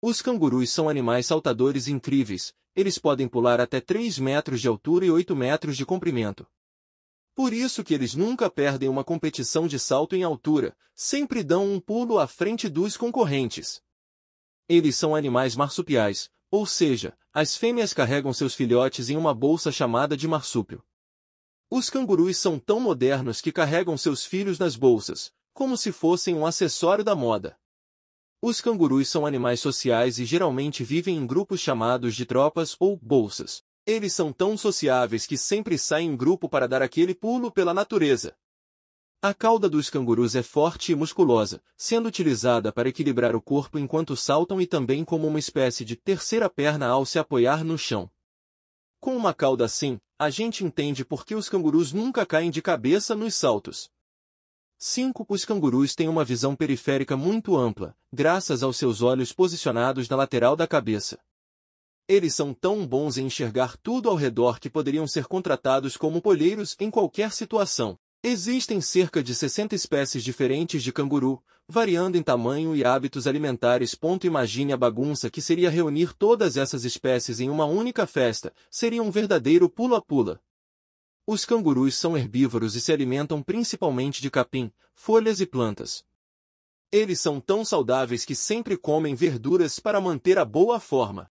Os cangurus são animais saltadores incríveis, eles podem pular até 3 metros de altura e 8 metros de comprimento. Por isso que eles nunca perdem uma competição de salto em altura, sempre dão um pulo à frente dos concorrentes. Eles são animais marsupiais, ou seja, as fêmeas carregam seus filhotes em uma bolsa chamada de marsúpio. Os cangurus são tão modernos que carregam seus filhos nas bolsas, como se fossem um acessório da moda. Os cangurus são animais sociais e geralmente vivem em grupos chamados de tropas ou bolsas. Eles são tão sociáveis que sempre saem em grupo para dar aquele pulo pela natureza. A cauda dos cangurus é forte e musculosa, sendo utilizada para equilibrar o corpo enquanto saltam e também como uma espécie de terceira perna ao se apoiar no chão. Com uma cauda assim, a gente entende por que os cangurus nunca caem de cabeça nos saltos. 5. Os cangurus têm uma visão periférica muito ampla, graças aos seus olhos posicionados na lateral da cabeça. Eles são tão bons em enxergar tudo ao redor que poderiam ser contratados como polheiros em qualquer situação. Existem cerca de 60 espécies diferentes de canguru, variando em tamanho e hábitos alimentares. Imagine a bagunça que seria reunir todas essas espécies em uma única festa, seria um verdadeiro pula-pula. Os cangurus são herbívoros e se alimentam principalmente de capim, folhas e plantas. Eles são tão saudáveis que sempre comem verduras para manter a boa forma.